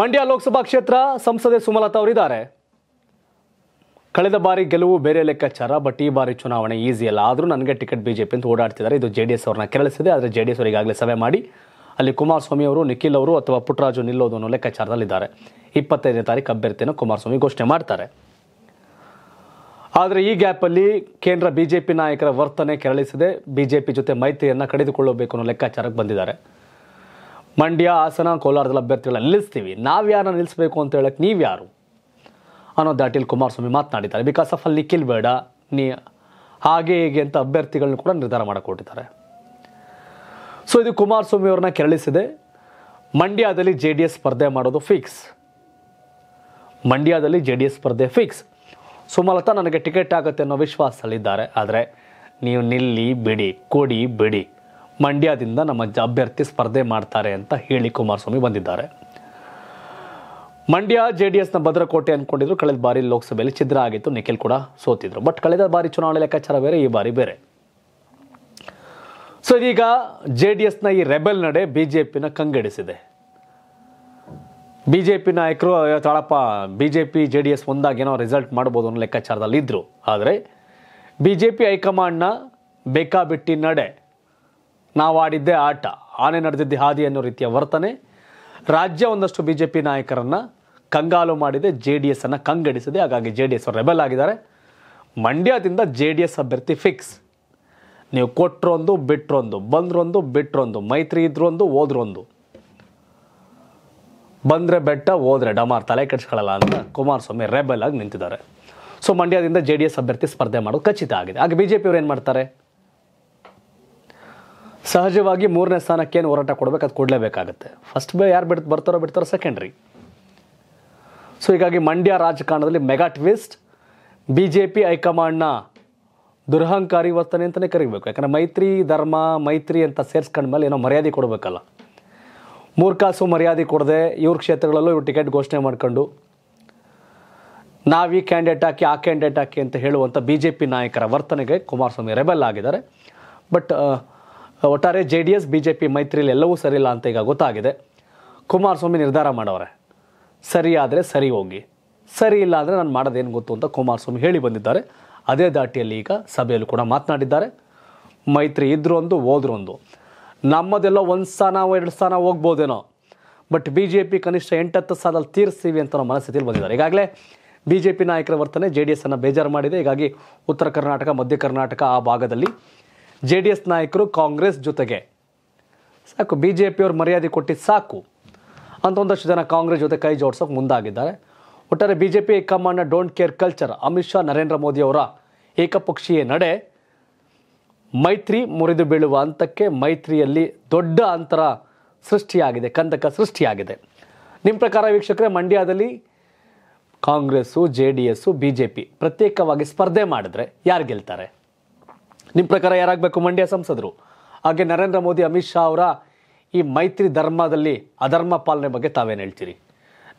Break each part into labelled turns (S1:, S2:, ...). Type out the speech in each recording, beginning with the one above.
S1: ಮಂಡ್ಯ ಲೋಕಸಭಾ ಕ್ಷೇತ್ರ ಸಂಸದೆ ಸುಮಲತಾ ಅವರಿದ್ದಾರೆ ಕಳೆದ ಬಾರಿ ಗೆಲುವು ಬೇರೆ ಲೆಕ್ಕಾಚಾರ ಬಟ್ ಈ ಬಾರಿ ಚುನಾವಣೆ ಈಸಿ ಅಲ್ಲ ಆದರೂ ನನಗೆ ಟಿಕೆಟ್ ಬಿಜೆಪಿ ಅಂತ ಓಡಾಡ್ತಿದ್ದಾರೆ ಇದು ಜೆ ಡಿ ಎಸ್ ಅವ್ರನ್ನ ಕೆರಳಿಸಿದೆ ಆದರೆ ಜೆ ಡಿ ಎಸ್ ಅವರಿಗಾಗಲೇ ಸಭೆ ಮಾಡಿ ಅಲ್ಲಿ ಕುಮಾರಸ್ವಾಮಿ ಅವರು ನಿಖಿಲ್ ಅವರು ಅಥವಾ ಪುಟ್ಟರಾಜು ನಿಲ್ಲೋದು ಅನ್ನೋ ಲೆಕ್ಕಾಚಾರದಲ್ಲಿದ್ದಾರೆ ಇಪ್ಪತ್ತೈದನೇ ತಾರೀಕು ಅಭ್ಯರ್ಥಿಯನ್ನು ಕುಮಾರಸ್ವಾಮಿ ಘೋಷಣೆ ಮಾಡ್ತಾರೆ ಆದರೆ ಈ ಗ್ಯಾಪಲ್ಲಿ ಕೇಂದ್ರ ಬಿಜೆಪಿ ನಾಯಕರ ವರ್ತನೆ ಕೆರಳಿಸಿದೆ ಬಿಜೆಪಿ ಜೊತೆ ಮೈತ್ರಿಯನ್ನು ಕಡಿದುಕೊಳ್ಳಬೇಕು ಅನ್ನೋ ಲೆಕ್ಕಾಚಾರಕ್ಕೆ ಬಂದಿದ್ದಾರೆ ಮಂಡ್ಯ ಹಾಸನ ಕೋಲಾರದಲ್ಲಿ ಅಭ್ಯರ್ಥಿಗಳನ್ನ ನಿಲ್ಲಿಸ್ತೀವಿ ನಾವು ಯಾರನ್ನ ನಿಲ್ಲಿಸಬೇಕು ಅಂತ ಹೇಳಕ್ಕೆ ನೀವು ಯಾರು ಅನ್ನೋ ದಾಟಿಲ್ ಕುಮಾರಸ್ವಾಮಿ ಮಾತನಾಡಿದ್ದಾರೆ ಬಿಕಾಸ್ ಆಫ್ ಅಲ್ಲಿ ಕಿಲ್ಬೇಡ ನೀ ಹಾಗೆ ಹೀಗೆ ಅಂತ ಅಭ್ಯರ್ಥಿಗಳನ್ನ ಕೂಡ ನಿರ್ಧಾರ ಮಾಡಿಕೊಟ್ಟಿದ್ದಾರೆ ಸೊ ಇದು ಕುಮಾರಸ್ವಾಮಿ ಅವ್ರನ್ನ ಕೆರಳಿಸಿದೆ ಮಂಡ್ಯದಲ್ಲಿ ಜೆ ಡಿ ಎಸ್ ಸ್ಪರ್ಧೆ ಮಾಡೋದು ಫಿಕ್ಸ್ ಮಂಡ್ಯದಲ್ಲಿ ಜೆ ಡಿ ಎಸ್ ಸ್ಪರ್ಧೆ ಫಿಕ್ಸ್ ಸುಮಲತಾ ನನಗೆ ಟಿಕೆಟ್ ಆಗುತ್ತೆ ಅನ್ನೋ ವಿಶ್ವಾಸದಲ್ಲಿದ್ದಾರೆ ಆದರೆ ನೀವು ನಿಲ್ಲಿ ಬಿಡಿ ಕೊಡಿ ಬಿಡಿ ಮಂಡ್ಯದಿಂದ ನಮ್ಮ ಅಭ್ಯರ್ಥಿ ಸ್ಪರ್ಧೆ ಮಾಡ್ತಾರೆ ಅಂತ ಹೇಳಿ ಕುಮಾರಸ್ವಾಮಿ ಬಂದಿದ್ದಾರೆ ಮಂಡ್ಯ ಜೆ ಡಿ ಎಸ್ನ ಭದ್ರಕೋಟೆ ಅಂದ್ಕೊಂಡಿದ್ರು ಕಳೆದ ಬಾರಿ ಲೋಕಸಭೆಯಲ್ಲಿ ಛಿದ್ರ ಆಗಿತ್ತು ನಿಖಿಲ್ ಕೂಡ ಸೋತಿದ್ರು ಬಟ್ ಕಳೆದ ಬಾರಿ ಚುನಾವಣೆ ಲೆಕ್ಕಾಚಾರ ಬೇರೆ ಈ ಬಾರಿ ಬೇರೆ ಸೊ ಇದೀಗ ಜೆ ಡಿ ಎಸ್ನ ಈ ರೆಬೆಲ್ ನಡೆ ಬಿ ಜೆ ಪಿನ ಕಂಗೆಡಿಸಿದೆ ಬಿ ಜೆ ಪಿ ನಾಯಕರು ತಾಳಪ್ಪ B J P J D S ಒಂದಾಗೇನೋ ರಿಸಲ್ಟ್ ಮಾಡ್ಬೋದು ಅನ್ನೋ ಲೆಕ್ಕಾಚಾರದಲ್ಲಿ ಇದ್ರು ಆದರೆ ಬಿ ಜೆ ಪಿ ಹೈಕಮಾಂಡ್ನ ಬೇಕಾಬಿಟ್ಟಿ ನಡೆ ನಾವು ಆಡಿದ್ದೇ ಆಟ ಆನೆ ನಡೆದಿದ್ದ ಹಾದಿ ಅನ್ನೋ ರೀತಿಯ ವರ್ತನೆ ರಾಜ್ಯ ಒಂದಷ್ಟು ಬಿ ಜೆ ಪಿ ನಾಯಕರನ್ನು ಕಂಗಾಲು ಮಾಡಿದೆ ಜೆ ಡಿ ಎಸ್ ಅನ್ನು ಕಂಗಡಿಸಿದೆ ಹಾಗಾಗಿ ಜೆ ಡಿ ಎಸ್ ರೆಬೆಲ್ ಆಗಿದ್ದಾರೆ ಮಂಡ್ಯದಿಂದ ಜೆ ಡಿ ಎಸ್ ಅಭ್ಯರ್ಥಿ ಫಿಕ್ಸ್ ನೀವು ಕೊಟ್ಟರೊಂದು ಬಿಟ್ಟರೊಂದು ಬಂದ್ರೊಂದು ಬಿಟ್ರೊಂದು ಮೈತ್ರಿ ಇದ್ರೊಂದು ಹೋದ್ರೊಂದು ಬಂದರೆ ಬೆಟ್ಟ ಹೋದ್ರೆ ಡಮಾರ್ ತಲೆ ಕೆಡಿಸ್ಕೊಳ್ಳಲ್ಲ ಅಂತ ಕುಮಾರಸ್ವಾಮಿ ರೆಬೆಲ್ ಆಗಿ ನಿಂತಿದ್ದಾರೆ ಸೊ ಮಂಡ್ಯದಿಂದ ಜೆ ಡಿ ಎಸ್ ಅಭ್ಯರ್ಥಿ ಸ್ಪರ್ಧೆ ಮಾಡೋದು ಖಚಿತ ಆಗಿದೆ ಹಾಗೆ ಬಿ ಜೆ ಪಿಯವ್ರು ಏನು ಮಾಡ್ತಾರೆ ಸಹಜವಾಗಿ ಮೂರನೇ ಸ್ಥಾನಕ್ಕೆ ಏನು ಹೋರಾಟ ಕೊಡಬೇಕು ಅದು ಕೊಡಲೇಬೇಕಾಗುತ್ತೆ ಫಸ್ಟ್ ಬೇ ಯಾರು ಬಿಡ್ ಬರ್ತಾರೋ ಬಿಡ್ತಾರೋ ಸೆಕೆಂಡ್ರಿ ಸೊ ಹೀಗಾಗಿ ಮಂಡ್ಯ ರಾಜಕಾರಣದಲ್ಲಿ mega twist B J P ಹೈಕಮಾಂಡ್ನ ದುರಹಂಕಾರಿ ವರ್ತನೆ ಅಂತಲೇ ಕರಿಬೇಕು ಯಾಕಂದರೆ ಮೈತ್ರಿ ಧರ್ಮ ಮೈತ್ರಿ ಅಂತ ಮೇಲೆ ಏನೋ ಮರ್ಯಾದೆ ಕೊಡಬೇಕಲ್ಲ ಮೂರು ಕಾಸು ಮರ್ಯಾದೆ ಕೊಡದೆ ಇವ್ರ ಕ್ಷೇತ್ರಗಳಲ್ಲೂ ಇವ್ರು ಟಿಕೆಟ್ ಘೋಷಣೆ ಮಾಡ್ಕೊಂಡು ನಾವು ಈ ಕ್ಯಾಂಡಿಡೇಟ್ ಹಾಕಿ ಆ ಕ್ಯಾಂಡಿಡೇಟ್ ಹಾಕಿ ಅಂತ ಹೇಳುವಂಥ ಬಿ ಜೆ ಪಿ ನಾಯಕರ ವರ್ತನೆಗೆ ಕುಮಾರಸ್ವಾಮಿ ರೆಬೆಲ್ ಆಗಿದ್ದಾರೆ ಬಟ್ ಒಟ್ಟಾರೆ J D S B J P ಮೈತ್ರಿಯಲ್ಲಿ ಎಲ್ಲವೂ ಸರಿಯಿಲ್ಲ ಅಂತ ಈಗ ಗೊತ್ತಾಗಿದೆ ಕುಮಾರಸ್ವಾಮಿ ನಿರ್ಧಾರ ಮಾಡವ್ರೆ ಸರಿ ಆದರೆ ಸರಿ ಹೋಗಿ ಸರಿ ಇಲ್ಲ ಅಂದರೆ ನಾನು ಮಾಡೋದೇನು ಗೊತ್ತು ಅಂತ ಕುಮಾರಸ್ವಾಮಿ ಹೇಳಿ ಬಂದಿದ್ದಾರೆ ಅದೇ ದಾಟಿಯಲ್ಲಿ ಈಗ ಸಭೆಯಲ್ಲೂ ಕೂಡ ಮಾತನಾಡಿದ್ದಾರೆ ಮೈತ್ರಿ ಇದ್ರೊಂದು ಹೋದ್ರೊಂದು ನಮ್ಮದೆಲ್ಲ ಒಂದು ಸ್ಥಾನ ಎರಡು ಸ್ಥಾನ ಹೋಗ್ಬೋದೇನೋ ಬಟ್ ಬಿ ಜೆ ಪಿ ಕನಿಷ್ಠ ಎಂಟತ್ತು ಸಾಲಲ್ಲಿ ತೀರಿಸ್ತೀವಿ ಅಂತ ನಮ್ಮ ಮನಸ್ಥಿತಿಯಲ್ಲಿ ಬಂದಿದ್ದಾರೆ ಈಗಾಗಲೇ ಬಿ ಜೆ ಪಿ ನಾಯಕರ ವರ್ತನೆ ಜೆ ಡಿ ಎಸ್ ಅನ್ನು ಬೇಜಾರು ಮಾಡಿದೆ ಹೀಗಾಗಿ ಉತ್ತರ ಕರ್ನಾಟಕ ಮಧ್ಯ ಕರ್ನಾಟಕ ಆ ಭಾಗದಲ್ಲಿ ಜೆ ಡಿ ಎಸ್ ನಾಯಕರು ಕಾಂಗ್ರೆಸ್ ಜೊತೆಗೆ ಸಾಕು ಬಿ ಜೆ ಪಿಯವ್ರ ಮರ್ಯಾದೆ ಕೊಟ್ಟಿದ್ದು ಸಾಕು ಅಂತ ಒಂದಷ್ಟು ಜನ ಕಾಂಗ್ರೆಸ್ ಜೊತೆ ಕೈ ಜೋಡಿಸೋಕೆ ಮುಂದಾಗಿದ್ದಾರೆ ಒಟ್ಟಾರೆ ಬಿ ಜೆ ಪಿ ಹೈಕಮಾಂಡ್ನ don't care culture Amit Shah Narendra Modi ಅವರ ಏಕಪಕ್ಷೀಯ ನಡೆ ಮೈತ್ರಿ ಮುರಿದು ಬೀಳುವ ಹಂತಕ್ಕೆ ಮೈತ್ರಿಯಲ್ಲಿ ದೊಡ್ಡ ಅಂತರ ಸೃಷ್ಟಿಯಾಗಿದೆ ಕಂದಕ ಸೃಷ್ಟಿಯಾಗಿದೆ ನಿಮ್ಮ ಪ್ರಕಾರ ವೀಕ್ಷಕರೇ ಮಂಡ್ಯದಲ್ಲಿ Congress J D S B J P ಪ್ರತ್ಯೇಕವಾಗಿ ಸ್ಪರ್ಧೆ ಮಾಡಿದ್ರೆ ಯಾರು ಗೆಲ್ತಾರೆ ನಿಮ್ಮ ಪ್ರಕಾರ ಯಾರಾಗಬೇಕು ಮಂಡ್ಯ ಸಂಸದರು ಹಾಗೆ ನರೇಂದ್ರ ಮೋದಿ ಅಮಿತ್ ಶಾ ಅವರ ಈ ಮೈತ್ರಿ ಧರ್ಮದಲ್ಲಿ ಅಧರ್ಮ ಪಾಲನೆ ಬಗ್ಗೆ ತಾವೇನು ಹೇಳ್ತೀರಿ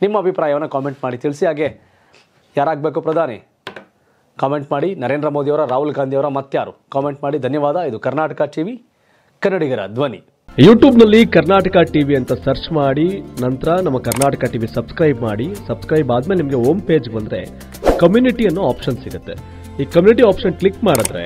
S1: ನಿಮ್ಮ ಅಭಿಪ್ರಾಯವನ್ನು ಕಾಮೆಂಟ್ ಮಾಡಿ ತಿಳಿಸಿ ಹಾಗೆ ಯಾರಾಗಬೇಕು ಪ್ರಧಾನಿ ಕಾಮೆಂಟ್ ಮಾಡಿ ನರೇಂದ್ರ ಮೋದಿಯವರ ರಾಹುಲ್ ಗಾಂಧಿಯವರ ಮತ್ತಾರು ಕಾಮೆಂಟ್ ಮಾಡಿ ಧನ್ಯವಾದ ಇದು ಕರ್ನಾಟಕ ಟಿವಿ ಕನ್ನಡಿಗರ ಧ್ವನಿ ಯೂಟ್ಯೂಬ್ನಲ್ಲಿ ಕರ್ನಾಟಕ ಟಿವಿ ಅಂತ ಸರ್ಚ್ ಮಾಡಿ ನಂತರ ನಮ್ಮ ಕರ್ನಾಟಕ ಟಿವಿ ಸಬ್ಸ್ಕ್ರೈಬ್ ಮಾಡಿ ಸಬ್ಸ್ಕ್ರೈಬ್ ಆದಮೇಲೆ ನಿಮಗೆ ಹೋಮ್ ಪೇಜ್ ಬಂದರೆ ಕಮ್ಯುನಿಟಿ ಅನ್ನೋ ಆಪ್ಷನ್ ಸಿಗುತ್ತೆ ಈ ಕಮ್ಯುನಿಟಿ ಆಪ್ಷನ್ ಕ್ಲಿಕ್ ಮಾಡಿದ್ರೆ